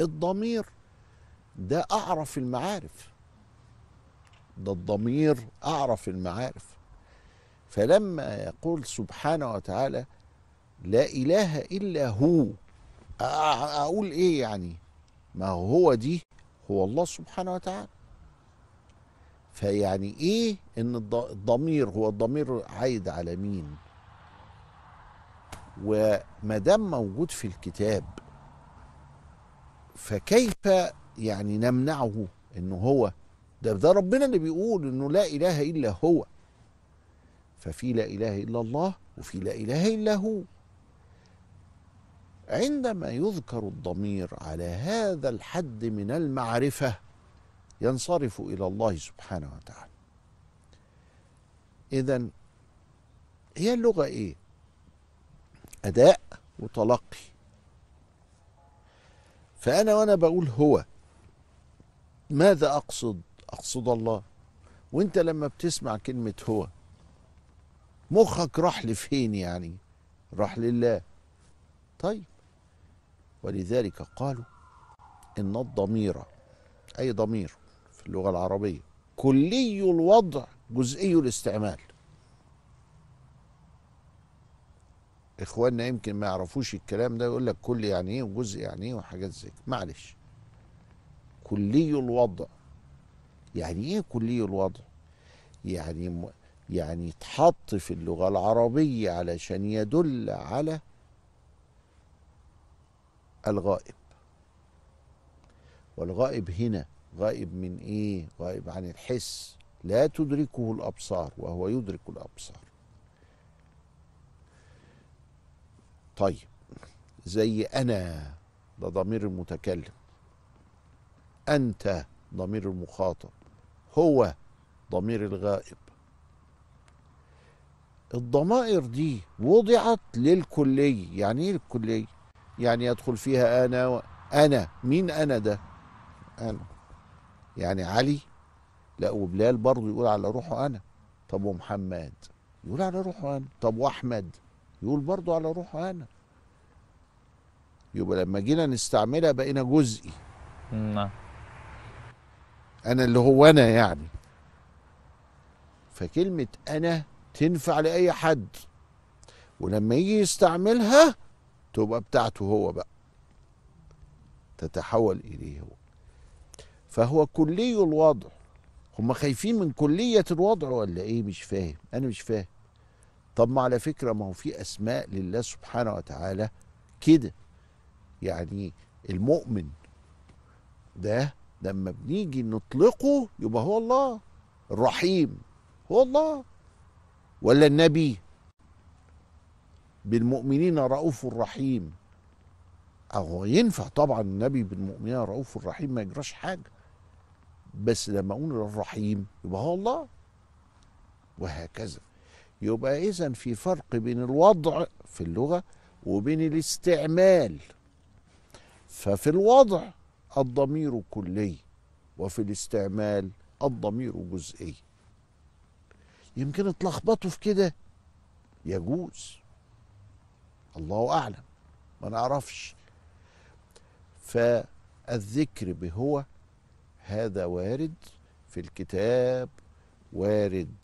الضمير ده أعرف المعارف ده الضمير أعرف المعارف فلما يقول سبحانه وتعالى لا إله إلا هو أقول إيه يعني ما هو دي هو الله سبحانه وتعالى فيعني إيه إن الضمير هو الضمير عايد على مين وما دام موجود في الكتاب فكيف يعني نمنعه انه هو ده ده ربنا اللي بيقول انه لا اله الا هو ففي لا اله الا الله وفي لا اله الا هو عندما يذكر الضمير على هذا الحد من المعرفه ينصرف الى الله سبحانه وتعالى اذا هي اللغه ايه اداء وتلقي فأنا وأنا بقول هو ماذا أقصد أقصد الله وانت لما بتسمع كلمة هو مخك راح لفين يعني راح لله طيب ولذلك قالوا إن الضمير أي ضمير في اللغة العربية كلي الوضع جزئي الاستعمال اخواننا يمكن ما يعرفوش الكلام ده يقول لك كل يعني ايه وجزء يعني ايه وحاجات زي كده معلش كلي الوضع يعني ايه كلي الوضع يعني يعني اتحط في اللغه العربيه علشان يدل على الغائب والغائب هنا غائب من ايه غائب عن الحس لا تدركه الابصار وهو يدرك الابصار طيب زي انا ده ضمير المتكلم انت ضمير المخاطب هو ضمير الغائب الضمائر دي وضعت للكلي يعني ايه الكلي يعني يدخل فيها انا و... انا مين انا ده انا يعني علي لا وبلال برضه يقول على روحه انا طب ومحمد يقول على روحه انا طب واحمد يقول برضو على روحه انا يبقى لما جينا نستعملها بقينا جزئي نعم انا اللي هو انا يعني فكلمة انا تنفع لاي حد ولما يجي يستعملها تبقى بتاعته هو بقى تتحول اليه هو فهو كلي الوضع هم خايفين من كلية الوضع ولا ايه مش فاهم انا مش فاهم طب ما على فكره ما هو في اسماء لله سبحانه وتعالى كده يعني المؤمن ده لما بنيجي نطلقه يبقى هو الله الرحيم هو الله ولا النبي بالمؤمنين رؤوف رحيم اهو ينفع طبعا النبي بالمؤمنين رؤوف الرحيم ما يجراش حاجة بس لما أقول الرحيم يبقى هو الله وهكذا يبقى إذا في فرق بين الوضع في اللغة وبين الاستعمال ففي الوضع الضمير كلي وفي الاستعمال الضمير جزئي يمكن اتلخبطوا في كده يجوز الله أعلم ما نعرفش فالذكر بهو هذا وارد في الكتاب وارد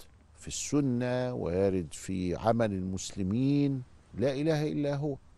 في السنه وارد في عمل المسلمين لا اله الا هو